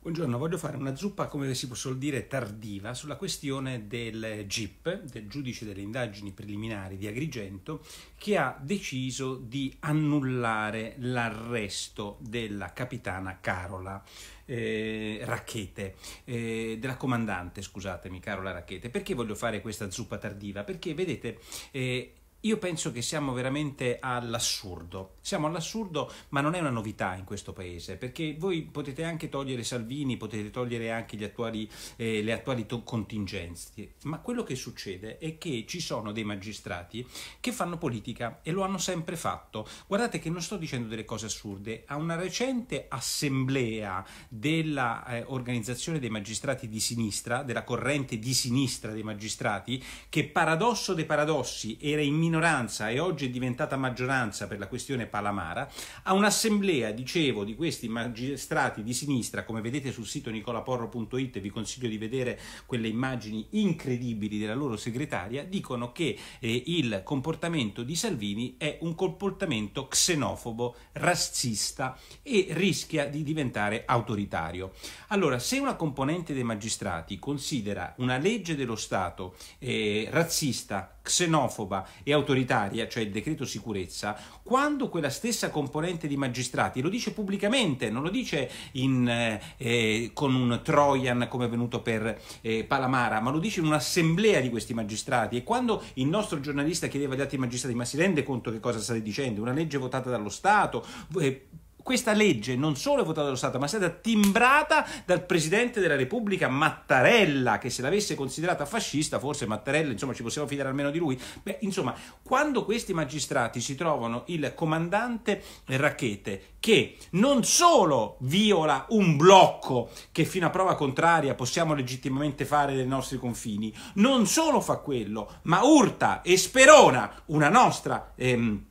Buongiorno, voglio fare una zuppa, come si può dire, tardiva sulla questione del GIP, del giudice delle indagini preliminari di Agrigento, che ha deciso di annullare l'arresto della capitana Carola. Eh, Racchete, eh, della comandante, scusatemi, Carola Racchete. Perché voglio fare questa zuppa tardiva? Perché, vedete, eh, io penso che siamo veramente all'assurdo. Siamo all'assurdo, ma non è una novità in questo paese, perché voi potete anche togliere Salvini, potete togliere anche attuali, eh, le attuali contingenze, ma quello che succede è che ci sono dei magistrati che fanno politica e lo hanno sempre fatto. Guardate che non sto dicendo delle cose assurde, a una recente assemblea dell'organizzazione eh, dei magistrati di sinistra, della corrente di sinistra dei magistrati, che paradosso dei paradossi era in minoranza e oggi è diventata maggioranza per la questione Palamara, a un'assemblea, dicevo, di questi magistrati di sinistra, come vedete sul sito nicolaporro.it, vi consiglio di vedere quelle immagini incredibili della loro segretaria, dicono che eh, il comportamento di Salvini è un comportamento xenofobo, razzista e rischia di diventare autoritario. Allora, se una componente dei magistrati considera una legge dello Stato eh, razzista, xenofoba e autoritaria, cioè il decreto sicurezza, quando quella stessa componente di magistrati lo dice pubblicamente, non lo dice in, eh, eh con un Trojan come è venuto per eh, Palamara, ma lo dice in un'assemblea di questi magistrati e quando il nostro giornalista chiedeva agli altri magistrati ma si rende conto che cosa state dicendo? Una legge votata dallo Stato? Eh, questa legge non solo è votata dallo Stato, ma è stata timbrata dal Presidente della Repubblica Mattarella, che se l'avesse considerata fascista, forse Mattarella, insomma, ci possiamo fidare almeno di lui. Beh, insomma, quando questi magistrati si trovano il comandante Racchete, che non solo viola un blocco che fino a prova contraria possiamo legittimamente fare dei nostri confini, non solo fa quello, ma urta e sperona una nostra... Ehm,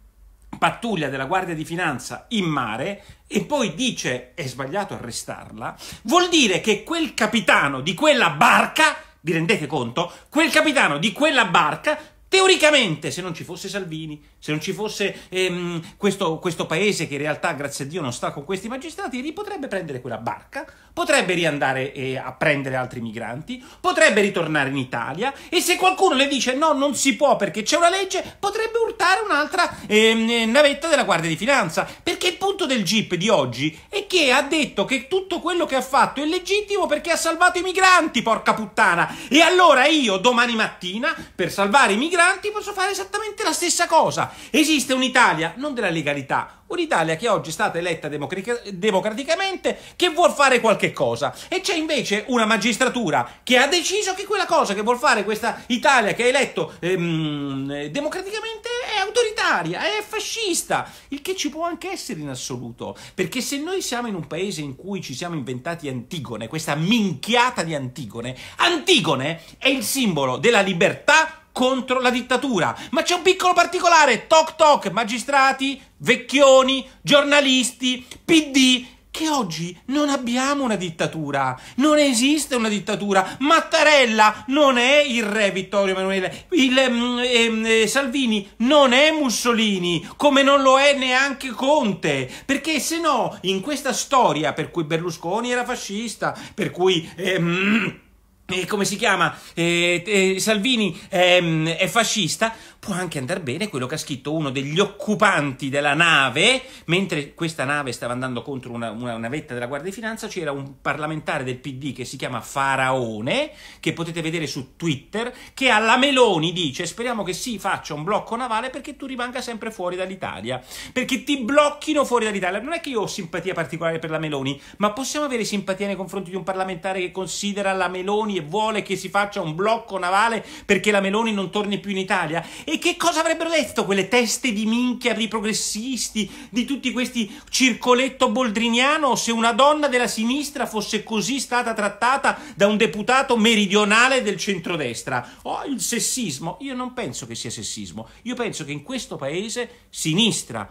pattuglia della Guardia di Finanza in mare e poi dice è sbagliato arrestarla, vuol dire che quel capitano di quella barca, vi rendete conto, quel capitano di quella barca Teoricamente, se non ci fosse Salvini, se non ci fosse ehm, questo, questo, paese che in realtà, grazie a Dio, non sta con questi magistrati, lì potrebbe prendere quella barca, potrebbe riandare eh, a prendere altri migranti, potrebbe ritornare in Italia e se qualcuno le dice no, non si può perché c'è una legge, potrebbe urtare un'altra ehm, navetta della Guardia di Finanza. Perché punto del GIP di oggi è che ha detto che tutto quello che ha fatto è legittimo perché ha salvato i migranti, porca puttana. E allora io domani mattina, per salvare i migranti, posso fare esattamente la stessa cosa. Esiste un'Italia, non della legalità, un'Italia che oggi è stata eletta democr- democraticamente, che vuol fare qualche cosa. E c'è invece una magistratura che ha deciso che quella cosa che vuol fare questa Italia che ha eletto ehm, democraticamente autoritaria, è fascista, il che ci può anche essere in assoluto, perché se noi siamo in un paese in cui ci siamo inventati Antigone, questa minchiata di Antigone, Antigone è il simbolo della libertà contro la dittatura. Ma c'è un piccolo particolare, toc toc, magistrati, vecchioni, giornalisti, PD che oggi non abbiamo una dittatura, non esiste una dittatura. Mattarella non è il re Vittorio Emanuele, il, mm, ehm, eh, Salvini non è Mussolini, come non lo è neanche Conte, perché se no in questa storia per cui Berlusconi era fascista, per cui... Ehm, eh, come si chiama? Eh, eh, Salvini ehm, è fascista, può anche andare bene quello che ha scritto uno degli occupanti della nave, mentre questa nave stava andando contro una, una, una vetta della Guardia di Finanza, c'era un parlamentare del PD che si chiama Faraone, che potete vedere su Twitter, che alla Meloni dice speriamo che si faccia un blocco navale perché tu rimanga sempre fuori dall'Italia, perché ti blocchino fuori dall'Italia. Non è che io ho simpatia particolare per la Meloni, ma possiamo avere simpatia nei confronti di un parlamentare che considera la Meloni e vuole che si faccia un blocco navale perché la Meloni non torni più in Italia? E che cosa avrebbero detto quelle teste di minchia di progressisti, di tutti questi circoletto boldriniano, se una donna della sinistra fosse così stata trattata da un deputato meridionale del centrodestra? Oh, il sessismo, io non penso che sia sessismo, io penso che in questo paese sinistra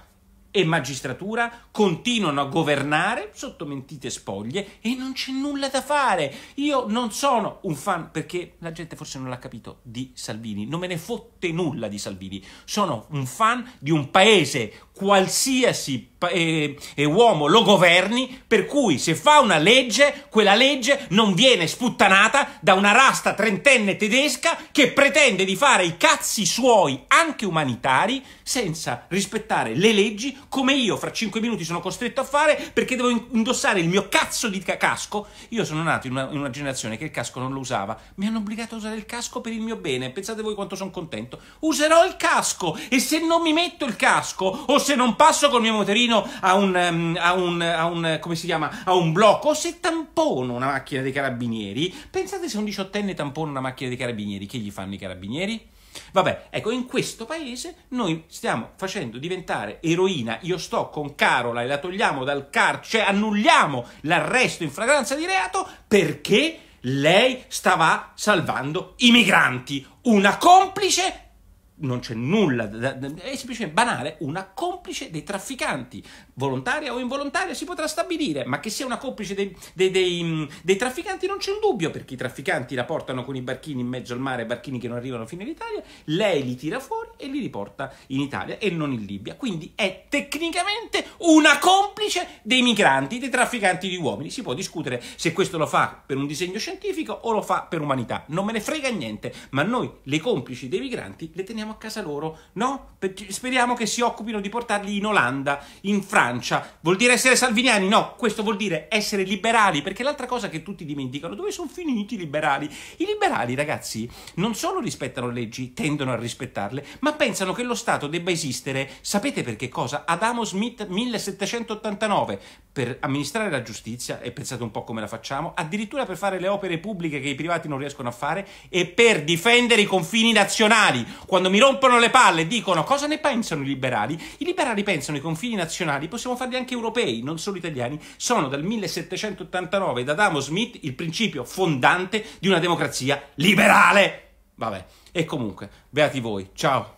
e magistratura continuano a governare sotto mentite spoglie e non c'è nulla da fare. Io non sono un fan, perché la gente forse non l'ha capito, di Salvini. Non me ne fotte nulla di Salvini. Sono un fan di un paese, qualsiasi eh, eh, uomo lo governi, per cui se fa una legge, quella legge non viene sputtanata da una rasta trentenne tedesca che pretende di fare i cazzi suoi, anche umanitari, senza rispettare le leggi, come io fra cinque minuti sono costretto a fare perché devo indossare il mio cazzo di casco. Io sono nato in una, in una generazione che il casco non lo usava, mi hanno obbligato a usare il casco per il mio bene, pensate voi quanto sono contento. Userò il casco e se non mi metto il casco o se non passo col mio motorino a un, ehm, a un, a un come si chiama, a un blocco, se tampono una macchina dei carabinieri, pensate se un diciottenne tampona una macchina dei carabinieri, che gli fanno i carabinieri? Vabbè, ecco, in questo paese noi stiamo facendo diventare eroina. Io sto con Carola e la togliamo dal carcere, cioè annulliamo l'arresto in fragranza di reato perché lei stava salvando i migranti. Una complice non c'è nulla, è semplicemente banale, una complice dei trafficanti, volontaria o involontaria si potrà stabilire, ma che sia una complice dei, dei, dei, mm, dei, trafficanti non c'è un dubbio, perché i trafficanti la portano con i barchini in mezzo al mare, barchini che non arrivano fino in Italia, lei li tira fuori e li riporta in Italia e non in Libia, quindi è tecnicamente una complice dei migranti, dei trafficanti di uomini, si può discutere se questo lo fa per un disegno scientifico o lo fa per umanità, non me ne frega niente, ma noi le complici dei migranti le teniamo portiamo a casa loro? No? Speriamo che si occupino di portarli in Olanda, in Francia. Vuol dire essere salviniani? No, questo vuol dire essere liberali, perché l'altra cosa che tutti dimenticano, dove sono finiti i liberali? I liberali, ragazzi, non solo rispettano le leggi, tendono a rispettarle, ma pensano che lo Stato debba esistere, sapete perché cosa? Adamo Smith 1789, per amministrare la giustizia, e pensate un po' come la facciamo, addirittura per fare le opere pubbliche che i privati non riescono a fare e per difendere i confini nazionali. Quando mi mi rompono le palle, dicono cosa ne pensano i liberali. I liberali pensano i confini nazionali, possiamo farli anche europei, non solo italiani, sono dal 1789 da Adamo Smith il principio fondante di una democrazia liberale. Vabbè, e comunque, beati voi, ciao.